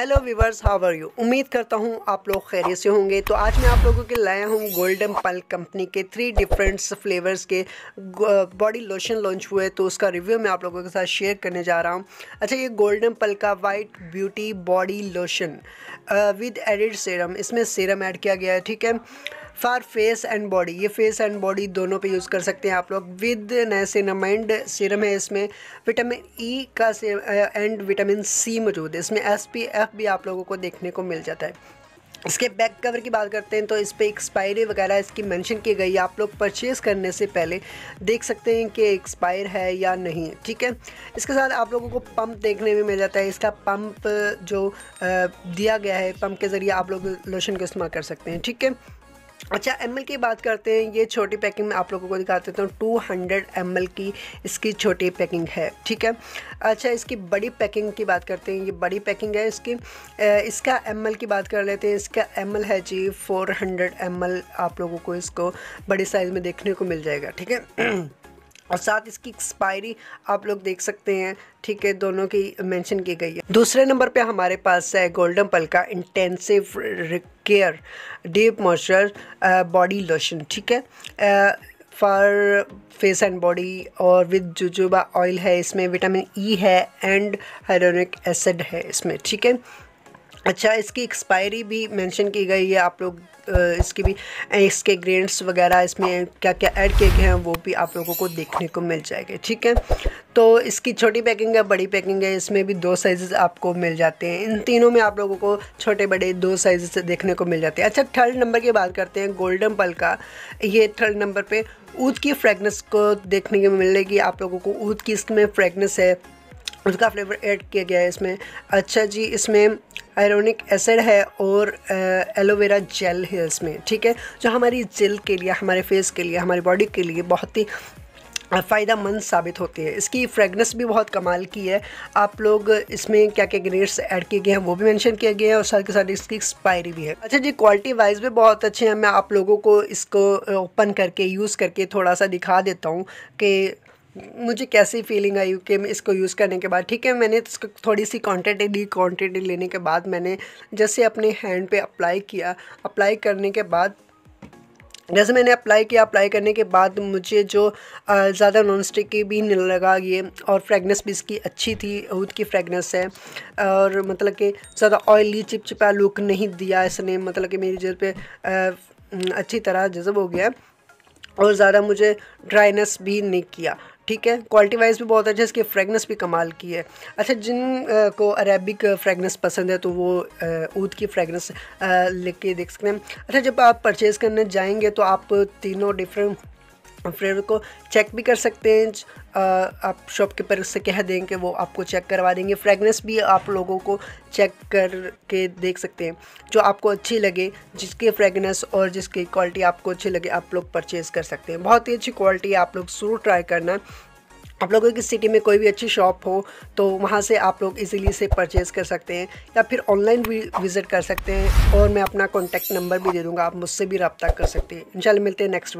hello viewers how are you उम्मीद करता हूँ आप लोग खैरियत से होंगे तो आज मैं आप लोगों के लाया हूँ गोल्डन पल कंपनी के थ्री डिफरेंट्स फ्लेवर्स के बॉडी लोशन लॉन्च हुए तो उसका रिव्यू मैं आप लोगों के साथ शेयर करने जा रहा हूँ अच्छा ये गोल्डन पल का white beauty body lotion with added serum इसमें सीरम ऐड किया गया है ठीक है फॉर फेस एंड बॉडी ये फेस एंड बॉडी दोनों पे यूज़ कर सकते हैं आप लोग विद नैसिनमाइंड सीरम है इसमें विटामिन ई e का एंड विटामिन सी मौजूद है इसमें एस पी एफ साथ भी आप लोगों को देखने को मिल जाता है इसके बैक कवर की बात करते हैं तो इस पर एक्सपायरी वगैरह इसकी मेंशन की गई आप लोग परचेज़ करने से पहले देख सकते हैं कि एक्सपायर है या नहीं है ठीक है इसके साथ आप लोगों को पंप देखने में मिल जाता है इसका पंप जो दिया गया है पंप के ज़रिए आप लोग लोशन का इस्तेमाल कर सकते हैं ठीक है अच्छा एम की बात करते हैं ये छोटी पैकिंग में आप लोगों को दिखा देता हूँ टू हंड्रेड एम की इसकी छोटी पैकिंग है ठीक है अच्छा इसकी बड़ी पैकिंग की बात करते हैं ये बड़ी पैकिंग है इसकी इसका एम की बात कर लेते हैं इसका एम है जी फोर हंड्रेड आप लोगों को इसको बड़ी साइज़ में देखने को मिल जाएगा ठीक है और साथ इसकी एक्सपायरी आप लोग देख सकते हैं ठीक है दोनों की मेंशन की गई है दूसरे नंबर पे हमारे पास है गोल्डन पल का intensive care deep moisture body lotion ठीक है फॉर फेस एंड बॉडी और विद जुजुबा ऑयल है इसमें विटामिन ई e है एंड हाइड्रोनिक एसिड है इसमें ठीक है अच्छा इसकी एक्सपायरी भी मेंशन की गई है आप लोग इसकी भी इसके ग्रेड्स वगैरह इसमें क्या क्या ऐड किए गए हैं वो भी आप लोगों को देखने को मिल जाएगा ठीक है तो इसकी छोटी पैकिंग है बड़ी पैकिंग है इसमें भी दो साइजेस आपको मिल जाते हैं इन तीनों में आप लोगों को छोटे बड़े दो साइजेस देखने को मिल जाते हैं अच्छा थर्ड नंबर की बात करते हैं गोल्डन पल का ये थर्ड नंबर पर ऊद की फ्रेगनेस को देखने को मिलेगी आप लोगों को ऊद की इसमें फ्रेगनेस है उसका फ्लेवर ऐड किया गया है इसमें अच्छा जी इसमें आयरोनिक एसिड है और एलोवेरा जेल है इसमें ठीक है जो हमारी जेल के लिए हमारे फेस के लिए हमारी बॉडी के लिए बहुत ही फ़ायदा मंद साबित होती है इसकी फ्रेगनेंस भी बहुत कमाल की है आप लोग इसमें क्या क्या ग्रेड्स ऐड किए गए हैं वो भी मेंशन किया गया है और साथ के साथ इसकी एक्सपायरी भी है अच्छा जी क्वालिटी वाइज भी बहुत अच्छे हैं मैं आप लोगों को इसको ओपन करके यूज़ करके थोड़ा सा दिखा देता हूँ कि मुझे कैसी फीलिंग आई कि मैं इसको यूज़ करने के बाद ठीक है मैंने इसको थोड़ी सी क्वांटिटी ली क्वांटिटी लेने के बाद मैंने जैसे अपने हैंड पे अप्लाई किया अप्लाई करने के बाद जैसे मैंने अप्लाई किया अप्लाई करने के बाद मुझे जो ज़्यादा नॉन स्टिकी भी नहीं लगा ये और फ्रेगनेस भी इसकी अच्छी थी हूद की फ्रेगनेस है और मतलब कि ज़्यादा ऑयली चिपचिपा लुक नहीं दिया इसने मतलब कि मेरी जल पर अच्छी तरह जजब हो गया और ज़्यादा मुझे ड्राइनेस भी नहीं किया ठीक है क्वालिटी वाइज भी बहुत अच्छा है इसकी फ्रेगनेस भी कमाल की है अच्छा जिन आ, को अरेबिक फ्रेगनेंस पसंद है तो वो ऊद की फ्रेगनेंस लेके देख सकते हैं अच्छा जब आप परचेज़ करने जाएंगे तो आप तीनों डिफरेंट फ्लेवर को चेक भी कर सकते हैं आप शॉपकीपर से कह दें कि वो आपको चेक करवा देंगे फ्रेगनेंस भी आप लोगों को चेक करके देख सकते हैं जो आपको अच्छी लगे जिसके फ्रेगनेंस और जिसकी क्वालिटी आपको अच्छी लगे आप लोग परचेज़ कर सकते हैं बहुत ही अच्छी क्वालिटी आप लोग शुरू ट्राई करना आप लोगों की सिटी में कोई भी अच्छी शॉप हो तो वहाँ से आप लोग इजीली से परचेज़ कर सकते हैं या फिर ऑनलाइन भी विज़िट कर सकते हैं और मैं अपना कॉन्टैक्ट नंबर भी दे दूँगा आप मुझसे भी रबता कर सकते हैं इन मिलते हैं नेक्स्ट वीक